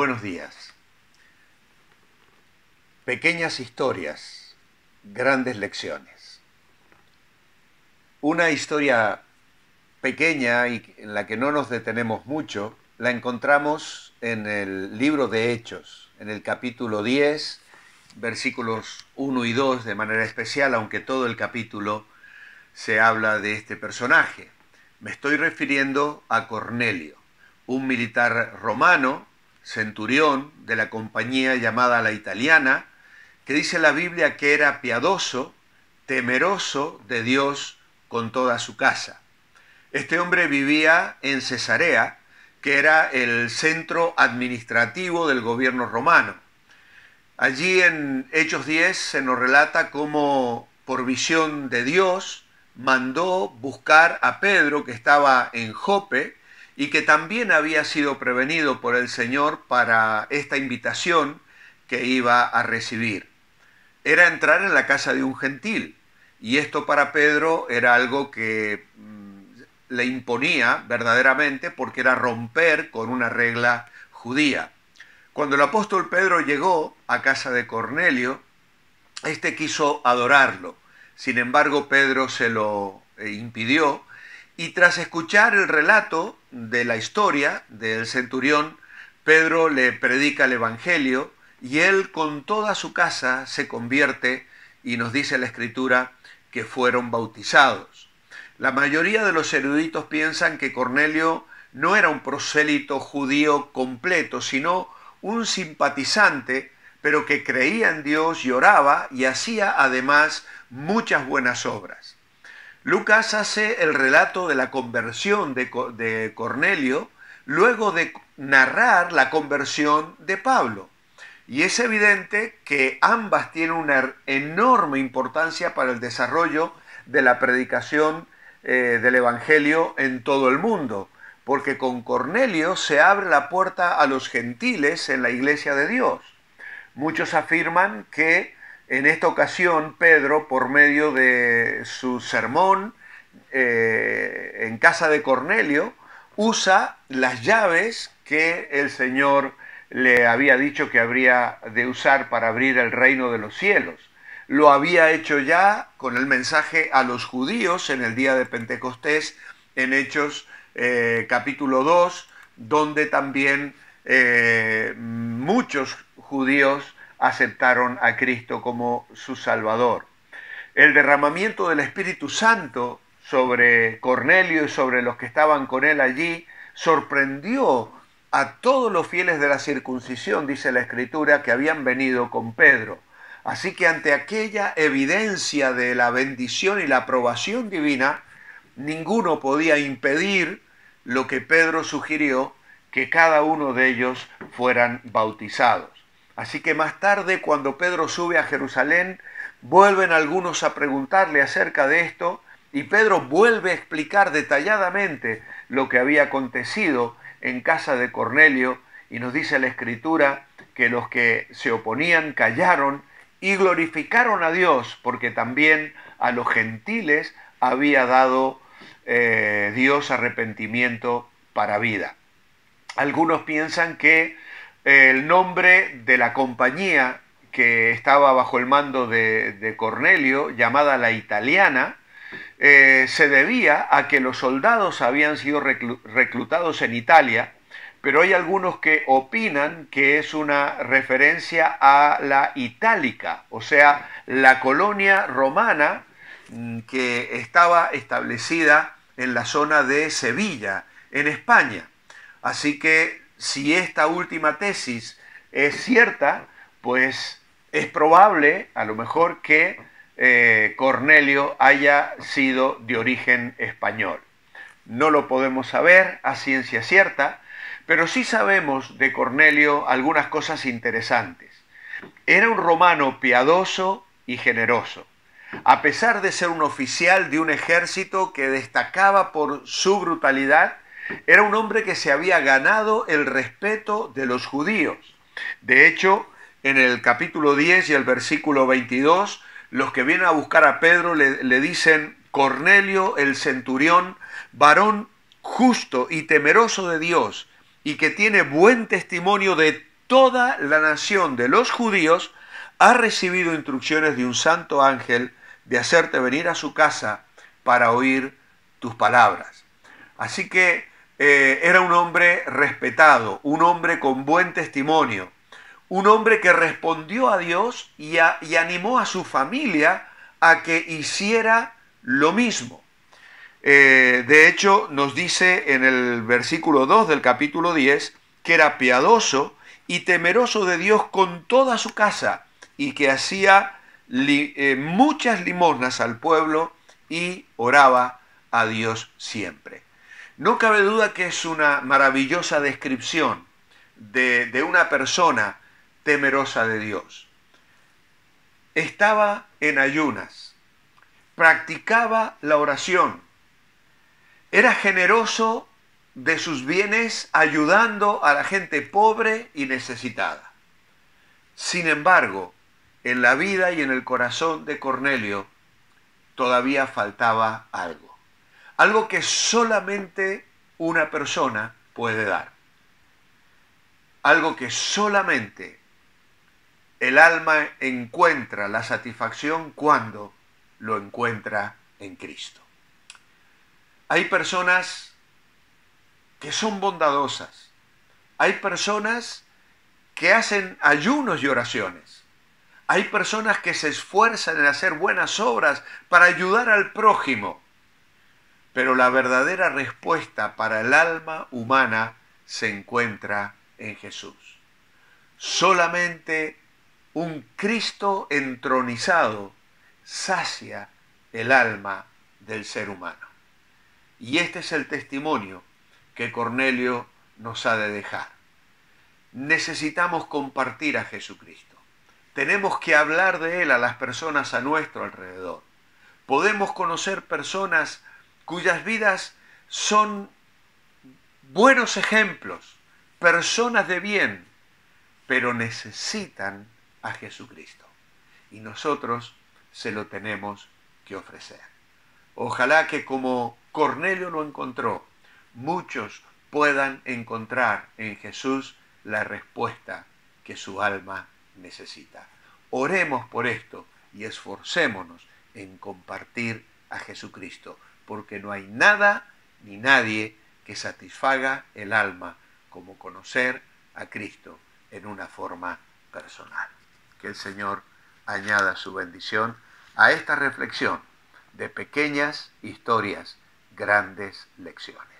Buenos días. Pequeñas historias, grandes lecciones. Una historia pequeña y en la que no nos detenemos mucho, la encontramos en el libro de Hechos, en el capítulo 10, versículos 1 y 2 de manera especial, aunque todo el capítulo se habla de este personaje. Me estoy refiriendo a Cornelio, un militar romano centurión de la compañía llamada la italiana, que dice la Biblia que era piadoso, temeroso de Dios con toda su casa. Este hombre vivía en Cesarea, que era el centro administrativo del gobierno romano. Allí en Hechos 10 se nos relata cómo por visión de Dios mandó buscar a Pedro que estaba en Jope, y que también había sido prevenido por el Señor para esta invitación que iba a recibir. Era entrar en la casa de un gentil, y esto para Pedro era algo que mm, le imponía verdaderamente porque era romper con una regla judía. Cuando el apóstol Pedro llegó a casa de Cornelio, éste quiso adorarlo. Sin embargo, Pedro se lo eh, impidió y tras escuchar el relato de la historia del centurión, Pedro le predica el Evangelio y él con toda su casa se convierte y nos dice la escritura que fueron bautizados. La mayoría de los eruditos piensan que Cornelio no era un prosélito judío completo, sino un simpatizante, pero que creía en Dios lloraba y hacía además muchas buenas obras. Lucas hace el relato de la conversión de, Cornelio luego de narrar la conversión de Pablo. Y es evidente que ambas tienen una enorme importancia para el desarrollo de la predicación eh, del Evangelio en todo el mundo, porque con Cornelio se abre la puerta a los gentiles en la iglesia de Dios. Muchos afirman que en esta ocasión, Pedro, por medio de su sermón eh, en casa de Cornelio, usa las llaves que el Señor le había dicho que habría de usar para abrir el reino de los cielos lo había hecho ya con el mensaje a los judíos en el día de Pentecostés, en Hechos eh, capítulo 2, donde también eh, muchos judíos aceptaron a Cristo como su Salvador. El derramamiento del Espíritu Santo sobre Cornelio y sobre los que estaban con él allí sorprendió a todos los fieles de la circuncisión, dice la Escritura, que habían venido con Pedro. Así que ante aquella evidencia de la bendición y la aprobación divina, ninguno podía impedir lo que Pedro sugirió, que cada uno de ellos fueran bautizados. Así que más tarde, cuando Pedro sube a Jerusalén, vuelven algunos a preguntarle acerca de esto y Pedro vuelve a explicar detalladamente lo que había acontecido en casa de Cornelio y nos dice la escritura que los que se oponían callaron y glorificaron a Dios porque también a los gentiles había dado eh, Dios arrepentimiento para vida. Algunos piensan que el nombre de la compañía que estaba bajo el mando de, Cornelio, llamada la Italiana, eh, se debía a que los soldados habían sido reclutados en Italia, pero hay algunos que opinan que es una referencia a la itálica, o sea, la colonia romana mm, que estaba establecida en la zona de Sevilla, en España. Así que si esta última tesis es cierta, pues es probable, a lo mejor, que eh, Cornelio haya sido de origen español. No lo podemos saber a ciencia cierta, pero sí sabemos de Cornelio algunas cosas interesantes. Era un romano piadoso y generoso. A pesar de ser un oficial de un ejército que destacaba por su brutalidad, era un hombre que se había ganado el respeto de los judíos. De hecho, en el capítulo 10 y el versículo 22, los que vienen a buscar a Pedro le, le dicen, Cornelio el centurión, varón justo y temeroso de Dios, y que tiene buen testimonio de toda la nación de los judíos, ha recibido instrucciones de un santo ángel de hacerte venir a su casa para oír tus palabras. Así que eh, era un hombre respetado, un hombre con buen testimonio, un hombre que respondió a Dios y, animó a su familia a que hiciera lo mismo. Eh, de hecho, nos dice en el versículo 2 del capítulo 10 que era piadoso y temeroso de Dios con toda su casa y que hacía eh, muchas limosnas al pueblo y oraba a Dios siempre. No cabe duda que es una maravillosa descripción de, de una persona temerosa de Dios. Estaba en ayunas, practicaba la oración, era generoso de sus bienes ayudando a la gente pobre y necesitada. Sin embargo, en la vida y en el corazón de Cornelio todavía faltaba algo. Algo que solamente una persona puede dar. Algo que solamente el alma encuentra la satisfacción cuando lo encuentra en Cristo. Hay personas que son bondadosas. Hay personas que hacen ayunos y oraciones. Hay personas que se esfuerzan en hacer buenas obras para ayudar al prójimo. Pero la verdadera respuesta para el alma humana se encuentra en Jesús. Solamente un Cristo entronizado sacia el alma del ser humano. Y este es el testimonio que Cornelio nos ha de dejar. Necesitamos compartir a Jesucristo. Tenemos que hablar de Él a las personas a nuestro alrededor. Podemos conocer personas cuyas vidas son buenos ejemplos, personas de bien, pero necesitan a Jesucristo. Y nosotros se lo tenemos que ofrecer. Ojalá que como Cornelio lo encontró, muchos puedan encontrar en Jesús la respuesta que su alma necesita. Oremos por esto y esforcémonos en compartir a Jesucristo porque no hay nada ni nadie que satisfaga el alma como conocer a Cristo en una forma personal. Que el Señor añada su bendición a esta reflexión de pequeñas historias, grandes lecciones.